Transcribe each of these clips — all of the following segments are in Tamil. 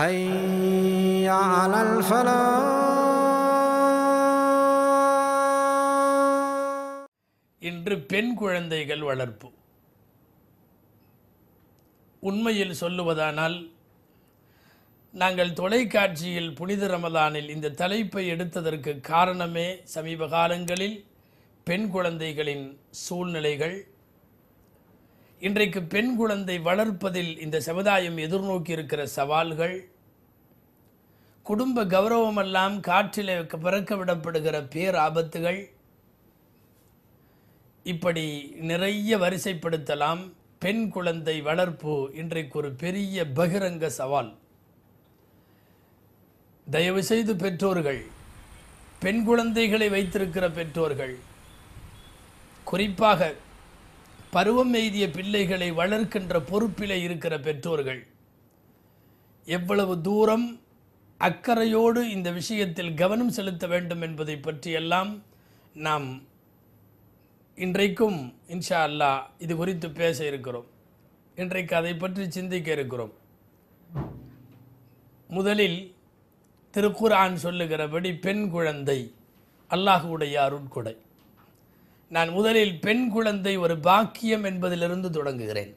حي على இன்று பெண் குழந்தைகள் வளர்ப்பு உண்மையில் சொல்லுவதானால் நாங்கள் தொலைக்காட்சியில் புனித ரமதானில் இந்த தலைப்பை எடுத்ததற்கு காரணமே சமீப காலங்களில் பெண் குழந்தைகளின் சூழ்நிலைகள் இன்றைக்கு பெண் குழந்தை வளர்ப்பதில் இந்த சமுதாயம் எதிர்நோக்கி இருக்கிற சவால்கள் குடும்ப கௌரவமெல்லாம் காற்றிலே பிறக்க விடப்படுகிற பேராபத்துகள் இப்படி நிறைய வரிசைப்படுத்தலாம் பெண் குழந்தை வளர்ப்பு இன்றைக்கு ஒரு பெரிய பகிரங்க சவால் தயவு செய்து பெற்றோர்கள் பெண் குழந்தைகளை வைத்திருக்கிற பெற்றோர்கள் குறிப்பாக பருவம் எய்திய பிள்ளைகளை வளர்க்கின்ற பொறுப்பிலே இருக்கிற பெற்றோர்கள் எவ்வளவு தூரம் அக்கறையோடு இந்த விஷயத்தில் கவனம் செலுத்த வேண்டும் என்பதை பற்றியெல்லாம் நாம் இன்றைக்கும் இன்ஷா அல்லா இது குறித்து பேச இருக்கிறோம் இன்றைக்கு அதை பற்றி சிந்திக்க இருக்கிறோம் முதலில் திருக்குரான் சொல்லுகிறபடி பெண் குழந்தை அல்லாஹுடைய அருட்கொடை நான் முதலில் பெண் குழந்தை ஒரு பாக்கியம் என்பதிலிருந்து தொடங்குகிறேன்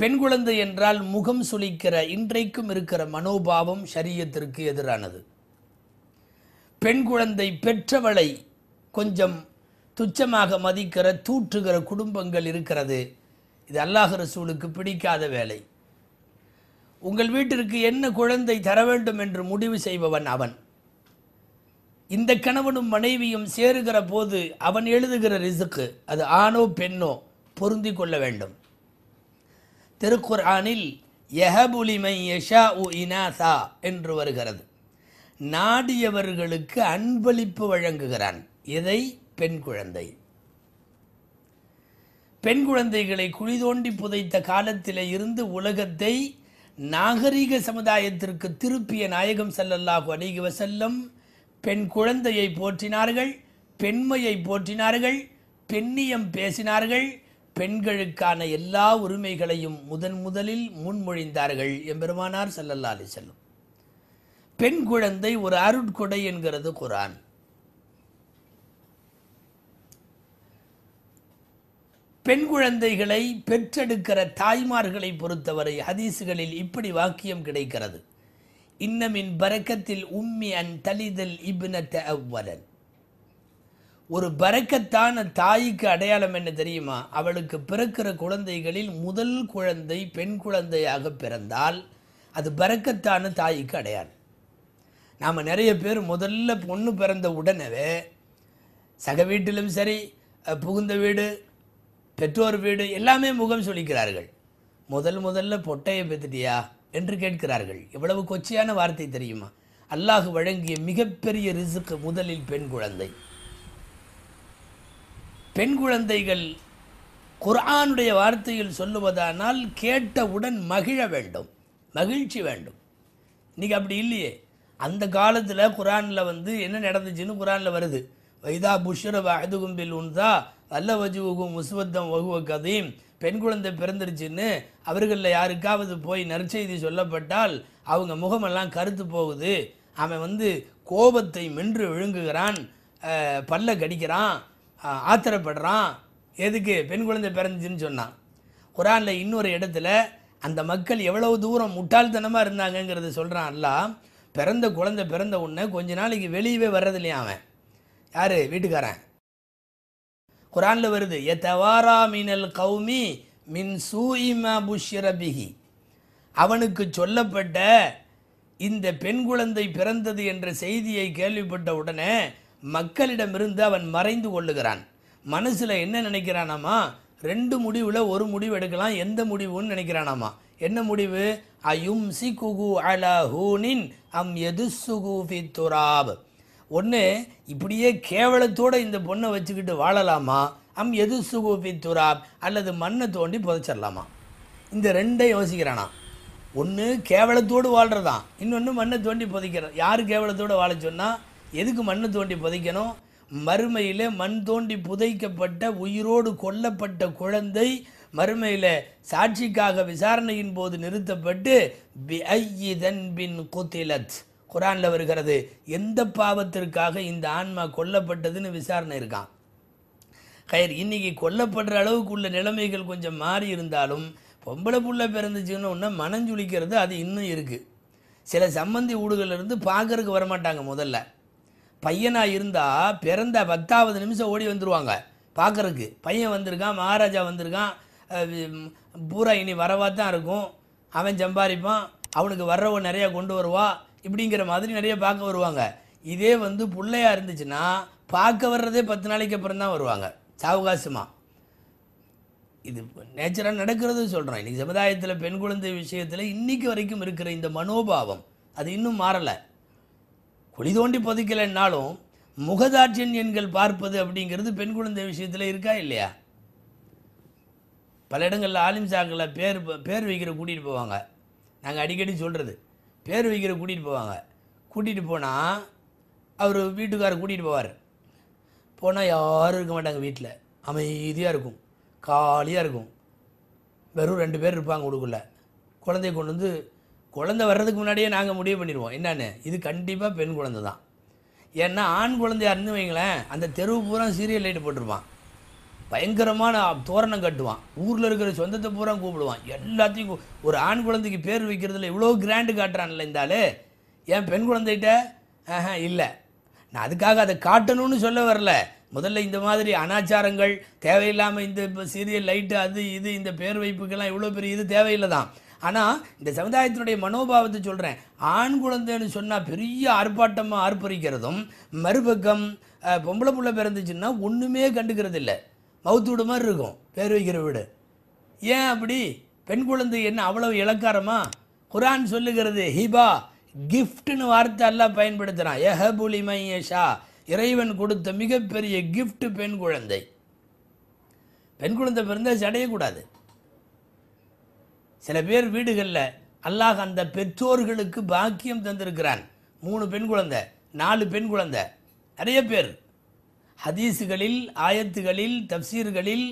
பெண் குழந்தை என்றால் முகம் சுளிக்கிற இன்றைக்கும் இருக்கிற மனோபாவம் சரியத்திற்கு எதிரானது பெண் குழந்தை பெற்றவளை கொஞ்சம் துச்சமாக மதிக்கிற தூற்றுகிற குடும்பங்கள் இருக்கிறது இது அல்லாஹ் ரசூலுக்கு பிடிக்காத வேலை உங்கள் வீட்டிற்கு என்ன குழந்தை தர வேண்டும் என்று முடிவு செய்பவன் அவன் இந்த கணவனும் மனைவியும் சேருகிற போது அவன் எழுதுகிற ரிசுக்கு அது ஆணோ பெண்ணோ பொருந்தி கொள்ள வேண்டும் திருக்குர்ஆனில் எஹபுலிமை யஷா உ இனாசா என்று வருகிறது நாடியவர்களுக்கு அன்பளிப்பு வழங்குகிறான் இதை பெண் குழந்தை பெண் குழந்தைகளை குழிதோண்டி புதைத்த காலத்தில் இருந்து உலகத்தை நாகரீக சமுதாயத்திற்கு திருப்பிய நாயகம் செல்லல்லாஹு அலிகி வசல்லம் பெண் குழந்தையை போற்றினார்கள் பெண்மையை போற்றினார்கள் பெண்ணியம் பேசினார்கள் பெண்களுக்கான எல்லா உரிமைகளையும் முதன் முதலில் முன்மொழிந்தார்கள் எம்பெருமானார் செல்லல்லா அலி செல்லும் பெண் குழந்தை ஒரு அருட்கொடை என்கிறது குரான் பெண் குழந்தைகளை பெற்றெடுக்கிற தாய்மார்களை பொறுத்தவரை ஹதீசுகளில் இப்படி வாக்கியம் கிடைக்கிறது இன்னமின் பரக்கத்தில் உம்மி அன் தலிதல் இப்னத்த அவ்வலன் ஒரு பறக்கத்தான தாய்க்கு அடையாளம் என்ன தெரியுமா அவளுக்கு பிறக்கிற குழந்தைகளில் முதல் குழந்தை பெண் குழந்தையாக பிறந்தால் அது பறக்கத்தான தாய்க்கு அடையாளம் நாம் நிறைய பேர் முதல்ல பொண்ணு பிறந்த உடனே சக வீட்டிலும் சரி புகுந்த வீடு பெற்றோர் வீடு எல்லாமே முகம் சொல்லிக்கிறார்கள் முதல் முதல்ல பொட்டையை பெற்றுட்டியா என்று கேட்கிறார்கள் எவ்வளவு கொச்சையான வார்த்தை தெரியுமா அல்லாஹ் வழங்கிய மிகப்பெரிய ரிசுக்கு முதலில் பெண் குழந்தை பெண் குழந்தைகள் குரானுடைய வார்த்தையில் சொல்லுவதானால் கேட்டவுடன் மகிழ வேண்டும் மகிழ்ச்சி வேண்டும் இன்றைக்கி அப்படி இல்லையே அந்த காலத்தில் குரானில் வந்து என்ன நடந்துச்சுன்னு குரானில் வருது வைதா புஷ்ர வயது கும்பில் உண்தா வல்ல வஜுவகும் முஸ்வத்தம் வகுவ கதையும் பெண் குழந்தை பிறந்துருச்சுன்னு அவர்களில் யாருக்காவது போய் நற்செய்தி சொல்லப்பட்டால் அவங்க முகமெல்லாம் கருத்து போகுது அவன் வந்து கோபத்தை மென்று விழுங்குகிறான் பல்ல கடிக்கிறான் ஆத்திரப்படுறான் எதுக்கு பெண் குழந்தை பிறந்துச்சுன்னு சொன்னான் குரானில் இன்னொரு இடத்துல அந்த மக்கள் எவ்வளவு தூரம் முட்டாள்தனமாக இருந்தாங்கங்கிறத சொல்கிறான் எல்லாம் பிறந்த குழந்தை பிறந்த உடனே கொஞ்ச நாளைக்கு வெளியவே வர்றதில்லையா அவன் யார் வீட்டுக்காரன் குரானில் வருது எ தவாரா மினல் கௌமி மின் சூஇமா புஷ்ரபிகி அவனுக்கு சொல்லப்பட்ட இந்த பெண் குழந்தை பிறந்தது என்ற செய்தியை கேள்விப்பட்ட உடனே மக்களிடமிருந்து அவன் மறைந்து கொள்ளுகிறான் மனசில் என்ன நினைக்கிறானாமா ரெண்டு முடிவில் ஒரு முடிவு எடுக்கலாம் எந்த முடிவுன்னு நினைக்கிறானாமா என்ன முடிவு அயும் சி குகு அல ஹூனின் அம் எது சுகுஃபி துராப் ஒன்று இப்படியே கேவலத்தோடு இந்த பொண்ணை வச்சுக்கிட்டு வாழலாமா அம் எது சுகுஃபி துராப் அல்லது மண்ணை தோண்டி புதைச்சிடலாமா இந்த ரெண்டை யோசிக்கிறானா ஒன்று கேவலத்தோடு வாழ்கிறதான் இன்னொன்று மண்ணை தோண்டி புதைக்கிறான் யார் கேவலத்தோடு வாழ சொன்னால் எதுக்கு மண் தோண்டி புதைக்கணும் மறுமையில் மண் தோண்டி புதைக்கப்பட்ட உயிரோடு கொல்லப்பட்ட குழந்தை மறுமையில் சாட்சிக்காக விசாரணையின் போது நிறுத்தப்பட்டு பின் குத்திலத் குரானில் வருகிறது எந்த பாவத்திற்காக இந்த ஆன்மா கொல்லப்பட்டதுன்னு விசாரணை இருக்கான் கயிர் இன்றைக்கி கொல்லப்படுற அளவுக்கு உள்ள நிலைமைகள் கொஞ்சம் மாறி இருந்தாலும் பொம்பளை புள்ள பிறந்துச்சுன்னு ஒன்று மனஞ்சுழிக்கிறது அது இன்னும் இருக்குது சில சம்பந்தி வீடுகள்லேருந்து பார்க்கறதுக்கு வரமாட்டாங்க முதல்ல பையனாக இருந்தால் பிறந்த பத்தாவது நிமிஷம் ஓடி வந்துடுவாங்க பார்க்குறதுக்கு பையன் வந்திருக்கான் மகாராஜா வந்திருக்கான் பூரா இனி வரவா தான் இருக்கும் அவன் சம்பாதிப்பான் அவனுக்கு வர்றவ நிறையா கொண்டு வருவா இப்படிங்கிற மாதிரி நிறைய பார்க்க வருவாங்க இதே வந்து பிள்ளையாக இருந்துச்சுன்னா பார்க்க வர்றதே பத்து நாளைக்கு அப்புறம் தான் வருவாங்க சாவகாசமாக இது நேச்சுரலாக நடக்கிறது சொல்கிறோம் இன்றைக்கி சமுதாயத்தில் பெண் குழந்தை விஷயத்தில் இன்றைக்கு வரைக்கும் இருக்கிற இந்த மனோபாவம் அது இன்னும் மாறலை குழி தோண்டி புதைக்கலைன்னாலும் எண்கள் பார்ப்பது அப்படிங்கிறது பெண் குழந்தை விஷயத்தில் இருக்கா இல்லையா பல இடங்களில் ஆலிம் பேர் பேர் வைக்கிற கூட்டிகிட்டு போவாங்க நாங்கள் அடிக்கடி சொல்கிறது பேர் வைக்கிற கூட்டிகிட்டு போவாங்க கூட்டிகிட்டு போனால் அவர் வீட்டுக்கார கூட்டிகிட்டு போவார் போனால் யாரும் இருக்க மாட்டாங்க வீட்டில் அமைதியாக இருக்கும் காலியாக இருக்கும் வெறும் ரெண்டு பேர் இருப்பாங்க கொடுக்கல குழந்தைய கொண்டு வந்து குழந்த வர்றதுக்கு முன்னாடியே நாங்கள் முடிவு பண்ணிடுவோம் என்னென்னு இது கண்டிப்பாக பெண் குழந்தை தான் ஏன்னா ஆண் குழந்தையாக இருந்து வைங்களேன் அந்த தெருவு பூரா சீரியல் லைட்டு போட்டிருப்பான் பயங்கரமான தோரணம் கட்டுவான் ஊரில் இருக்கிற சொந்தத்தை பூரா கூப்பிடுவான் எல்லாத்தையும் ஒரு ஆண் குழந்தைக்கு பேர் வைக்கிறதுல இவ்வளோ கிராண்டு காட்டுறான்ல இருந்தாலே ஏன் பெண் குழந்தைகிட்ட இல்லை நான் அதுக்காக அதை காட்டணும்னு சொல்ல வரல முதல்ல இந்த மாதிரி அனாச்சாரங்கள் தேவையில்லாமல் இந்த சீரியல் லைட்டு அது இது இந்த பேர் வைப்புக்கெல்லாம் இவ்வளோ பெரிய இது தேவையில்லை தான் ஆனால் இந்த சமுதாயத்தினுடைய மனோபாவத்தை சொல்கிறேன் ஆண் குழந்தைன்னு சொன்னால் பெரிய ஆர்ப்பாட்டமாக ஆர்ப்பரிக்கிறதும் மறுபக்கம் பொம்பளை புள்ள பிறந்துச்சுன்னா ஒன்றுமே கண்டுக்கிறது இல்லை மவுத்து வீடு மாதிரி இருக்கும் பேர் வைக்கிற வீடு ஏன் அப்படி பெண் குழந்தை என்ன அவ்வளவு இலக்காரமா குரான் சொல்லுகிறது ஹிபா கிஃப்ட்னு வார்த்தை எல்லாம் பயன்படுத்துகிறான் எஹபுலி மையஷா இறைவன் கொடுத்த மிகப்பெரிய கிஃப்ட் பெண் குழந்தை பெண் குழந்தை பிறந்தால் சடையக்கூடாது சில பேர் வீடுகளில் அல்லாஹ் அந்த பெற்றோர்களுக்கு பாக்கியம் தந்திருக்கிறான் மூணு பெண் குழந்தை நாலு பெண் குழந்தை நிறைய பேர் ஹதீஸுகளில் ஆயத்துகளில் தப்சீர்களில்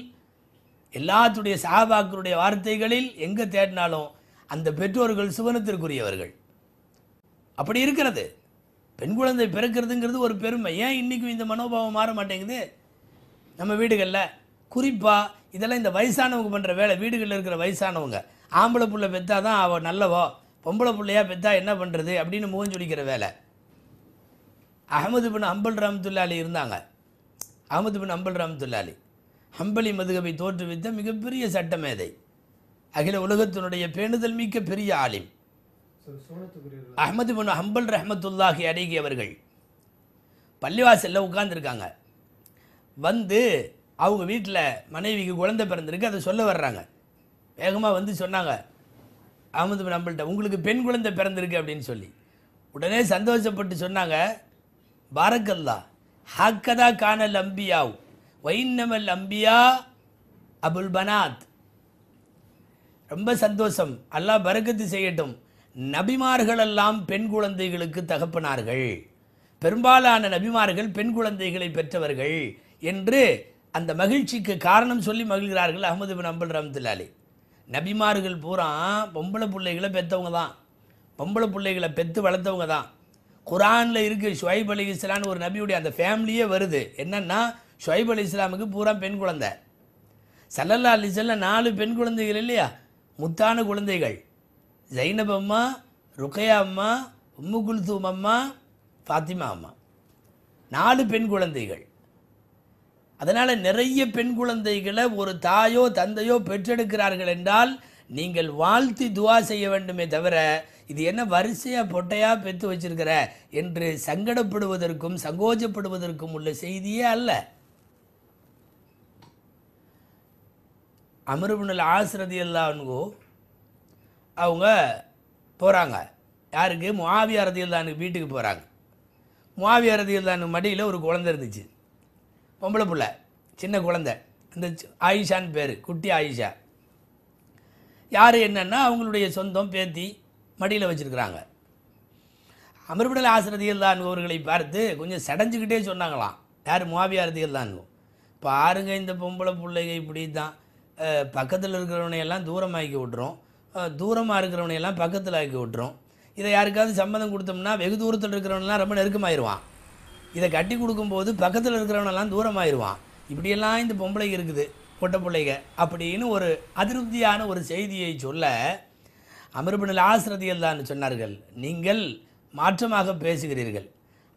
எல்லாத்துடைய சஹாபாக்களுடைய வார்த்தைகளில் எங்கே தேடினாலும் அந்த பெற்றோர்கள் சுவனத்திற்குரியவர்கள் அப்படி இருக்கிறது பெண் குழந்தை பிறக்கிறதுங்கிறது ஒரு பெருமை ஏன் இன்றைக்கும் இந்த மனோபாவம் மாற மாட்டேங்குது நம்ம வீடுகளில் குறிப்பாக இதெல்லாம் இந்த வயசானவங்க பண்ணுற வேலை வீடுகளில் இருக்கிற வயசானவங்க ஆம்பளை பிள்ளை பெத்தா தான் அவள் நல்லவோ பொம்பளை பிள்ளையாக பெத்தா என்ன பண்ணுறது அப்படின்னு முகம் சொல்லிக்கிற வேலை அகமது பின் அம்பல் ராமத்துல்லாலி இருந்தாங்க அகமது பின் அம்பல் ராமத்துல்லாலி ஹம்பலி மதுகபை தோற்றுவித்த மிகப்பெரிய சட்ட மேதை அகில உலகத்தினுடைய பேணுதல் மிக்க பெரிய ஆலிம் அகமது பின் அம்பல் ரஹமத்துல்லாஹி அடகி அவர்கள் பள்ளிவாசலில் உட்கார்ந்துருக்காங்க வந்து அவங்க வீட்டில் மனைவிக்கு குழந்தை பிறந்திருக்கு அதை சொல்ல வர்றாங்க வேகமாக வந்து சொன்னாங்க அகமது நம்மள்கிட்ட உங்களுக்கு பெண் குழந்தை பிறந்திருக்கு அப்படின்னு சொல்லி உடனே சந்தோஷப்பட்டு சொன்னாங்க பாரக்கல்லா ஹாக்கதா கான லம்பியாவ் வைநமல் அம்பியா அபுல் பனாத் ரொம்ப சந்தோஷம் அல்லாஹ் பரக்கத்து செய்யட்டும் நபிமார்களெல்லாம் பெண் குழந்தைகளுக்கு தகப்பனார்கள் பெரும்பாலான நபிமார்கள் பெண் குழந்தைகளை பெற்றவர்கள் என்று அந்த மகிழ்ச்சிக்கு காரணம் சொல்லி மகிழ்கிறார்கள் அகமது பின் அம்பல் ரம்துல்லாலே நபிமார்கள் பூரா பொம்பளை பிள்ளைகளை பெற்றவங்க தான் பொம்பளை பிள்ளைகளை பெற்று வளர்த்தவங்க தான் குரானில் இருக்குது ஷுவைப் அலி இஸ்லான்னு ஒரு நபியுடைய அந்த ஃபேமிலியே வருது என்னென்னா ஷுவைப் அலி இஸ்லாமுக்கு பூரா பெண் குழந்தை சல்லல்லா அலிசல்ல நாலு பெண் குழந்தைகள் இல்லையா முத்தான குழந்தைகள் ஜைனப் அம்மா ருக்கையா அம்மா உம்மு குல்தூம் அம்மா ஃபாத்திமா அம்மா நாலு பெண் குழந்தைகள் அதனால் நிறைய பெண் குழந்தைகளை ஒரு தாயோ தந்தையோ பெற்றெடுக்கிறார்கள் என்றால் நீங்கள் வாழ்த்தி துவா செய்ய வேண்டுமே தவிர இது என்ன வரிசையாக பொட்டையாக பெற்று வச்சிருக்கிற என்று சங்கடப்படுவதற்கும் சங்கோஜப்படுவதற்கும் உள்ள செய்தியே அல்ல அமருபுனல் ஆசிரதி எல்லாம்கோ அவங்க போகிறாங்க யாருக்கு மாவியாரதியில் தான் வீட்டுக்கு போகிறாங்க மாவியாரதியில் தான் மடியில் ஒரு குழந்தை இருந்துச்சு பொம்பளை பிள்ள சின்ன குழந்த அந்த ஆயிஷான்னு பேர் குட்டி ஆயிஷா யார் என்னென்னா அவங்களுடைய சொந்தம் பேத்தி மடியில் வச்சுருக்குறாங்க அமர்பிடல் ஆசிரதியல்லான் அவர்களை பார்த்து கொஞ்சம் சடைஞ்சிக்கிட்டே சொன்னாங்களாம் யார் இப்போ பாருங்க இந்த பொம்பளை பிள்ளைங்க இப்படி தான் பக்கத்தில் இருக்கிறவனையெல்லாம் தூரமாக்கி விட்றோம் தூரமாக இருக்கிறவனையெல்லாம் பக்கத்தில் ஆக்கி விட்றோம் இதை யாருக்காவது சம்மதம் கொடுத்தோம்னா வெகு தூரத்தில் இருக்கிறவனெல்லாம் ரொம்ப நெருக்கமாயிருவான் இதை கட்டி கொடுக்கும்போது பக்கத்தில் இருக்கிறவனெல்லாம் ஆயிடுவான் இப்படியெல்லாம் இந்த பொம்பளை இருக்குது பொட்ட பிள்ளைங்க அப்படின்னு ஒரு அதிருப்தியான ஒரு செய்தியை சொல்ல அமிர்பனில் ஆசிரதியல் தான் சொன்னார்கள் நீங்கள் மாற்றமாக பேசுகிறீர்கள்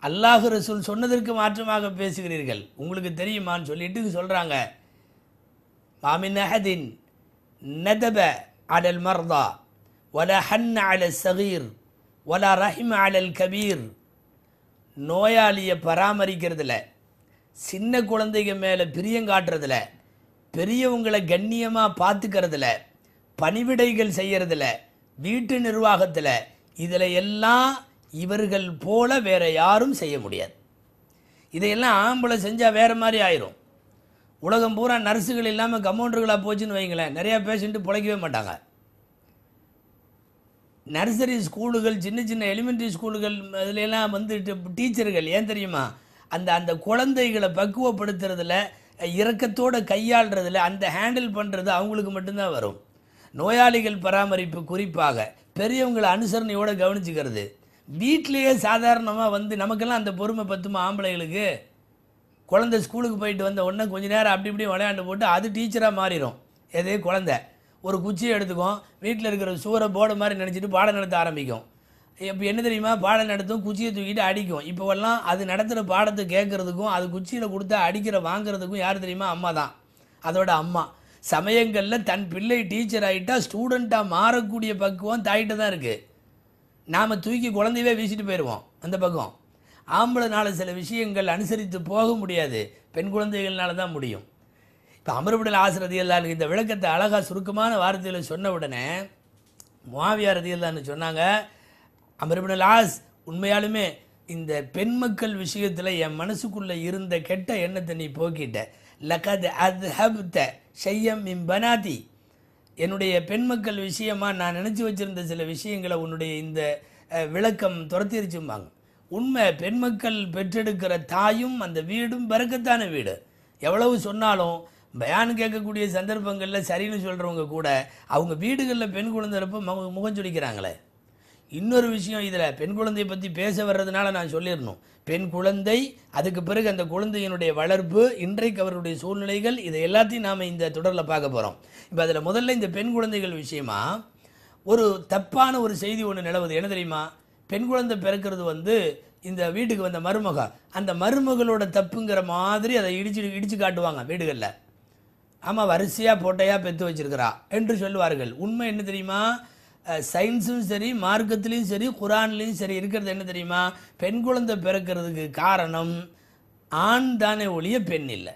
அல்லாஹ் ரசூல் சொன்னதற்கு மாற்றமாக பேசுகிறீர்கள் உங்களுக்கு தெரியுமான்னு சொல்லிட்டு சொல்கிறாங்க மாமின் அஹதின் நதப அடல் மர்தா ஒல ஹன் அலல் சகீர் ஒல ரஹிம் அலல் கபீர் நோயாளியை பராமரிக்கிறதுல சின்ன குழந்தைங்க மேலே பிரியம் காட்டுறதுல பெரியவங்களை கண்ணியமாக பார்த்துக்கிறதுல பணிவிடைகள் செய்கிறதுல வீட்டு நிர்வாகத்தில் இதில் எல்லாம் இவர்கள் போல வேறு யாரும் செய்ய முடியாது இதையெல்லாம் ஆம்பளை செஞ்சால் வேறு மாதிரி ஆயிரும் உலகம் பூரா நர்ஸுகள் இல்லாமல் கம்பவுண்டர்களாக போச்சுன்னு வைங்களேன் நிறையா பேஷண்ட்டு பிழைக்கவே மாட்டாங்க நர்சரி ஸ்கூலுகள் சின்ன சின்ன எலிமெண்ட்ரி ஸ்கூலுகள் அதிலெல்லாம் வந்துட்டு டீச்சர்கள் ஏன் தெரியுமா அந்த அந்த குழந்தைகளை பக்குவப்படுத்துறதுல இறக்கத்தோடு கையாளுறதுல அந்த ஹேண்டில் பண்ணுறது அவங்களுக்கு மட்டும்தான் வரும் நோயாளிகள் பராமரிப்பு குறிப்பாக பெரியவங்களை அனுசரணையோடு கவனிச்சுக்கிறது வீட்டிலேயே சாதாரணமாக வந்து நமக்கெல்லாம் அந்த பொறுமை பத்துமா ஆம்பளைகளுக்கு குழந்தை ஸ்கூலுக்கு போயிட்டு வந்த உடனே கொஞ்ச நேரம் அப்படி இப்படி விளையாண்டு போட்டு அது டீச்சராக மாறிடும் எதே குழந்தை ஒரு குச்சியை எடுத்துக்கும் வீட்டில் இருக்கிற சுவரை போர்டு மாதிரி நினச்சிட்டு பாடம் நடத்த ஆரம்பிக்கும் இப்போ என்ன தெரியுமா பாடம் நடத்தும் குச்சியை தூக்கிட்டு அடிக்கும் இப்போவெல்லாம் அது நடத்துகிற பாடத்தை கேட்குறதுக்கும் அது குச்சியில் கொடுத்தா அடிக்கிற வாங்குறதுக்கும் யார் தெரியுமா அம்மா தான் அதோட அம்மா சமயங்களில் தன் பிள்ளை டீச்சர் ஆகிட்டால் ஸ்டூடெண்ட்டாக மாறக்கூடிய பக்குவம் தாயிட்ட தான் இருக்குது நாம் தூக்கி குழந்தையவே வீசிட்டு போயிடுவோம் அந்த பக்கம் ஆம்பளைனால சில விஷயங்கள் அனுசரித்து போக முடியாது பெண் குழந்தைகள்னால தான் முடியும் இப்போ அமருபுடல் ஆசிரதி இல்லான்னு இந்த விளக்கத்தை அழகாக சுருக்கமான வார்த்தையில் சொன்ன உடனே மாவியார் ரதி இல்லான்னு சொன்னாங்க அமருபுடல் ஆஸ் உண்மையாலுமே இந்த பெண் மக்கள் விஷயத்தில் என் மனசுக்குள்ளே இருந்த கெட்ட எண்ணத்தை நீ போக்கிட்ட லக்கத் அது ஹப்த ஷையம் இம் பனாதி என்னுடைய பெண் மக்கள் விஷயமாக நான் நினச்சி வச்சுருந்த சில விஷயங்களை உன்னுடைய இந்த விளக்கம் துரத்திருச்சும்பாங்க உண்மை பெண் மக்கள் பெற்றெடுக்கிற தாயும் அந்த வீடும் பறக்கத்தான வீடு எவ்வளவு சொன்னாலும் பயான் கேட்கக்கூடிய சந்தர்ப்பங்களில் சரின்னு சொல்கிறவங்க கூட அவங்க வீடுகளில் பெண் குழந்தை மு முகம் சொல்லிக்கிறாங்களே இன்னொரு விஷயம் இதில் பெண் குழந்தைய பற்றி பேச வர்றதுனால நான் சொல்லிடணும் பெண் குழந்தை அதுக்கு பிறகு அந்த குழந்தையினுடைய வளர்ப்பு இன்றைக்கு அவருடைய சூழ்நிலைகள் இதை எல்லாத்தையும் நாம் இந்த தொடரில் பார்க்க போகிறோம் இப்போ அதில் முதல்ல இந்த பெண் குழந்தைகள் விஷயமா ஒரு தப்பான ஒரு செய்தி ஒன்று நிலவுது என்ன தெரியுமா பெண் குழந்தை பிறக்கிறது வந்து இந்த வீட்டுக்கு வந்த மருமக அந்த மருமகளோட தப்புங்கிற மாதிரி அதை இடிச்சு இடித்து காட்டுவாங்க வீடுகளில் ஆமாம் வரிசையாக போட்டையாக பெற்று வச்சிருக்கிறா என்று சொல்லுவார்கள் உண்மை என்ன தெரியுமா சயின்ஸும் சரி மார்க்கத்துலேயும் சரி குரான்லேயும் சரி இருக்கிறது என்ன தெரியுமா பெண் குழந்தை பிறக்கிறதுக்கு காரணம் ஆண் தானே ஒழிய பெண் இல்லை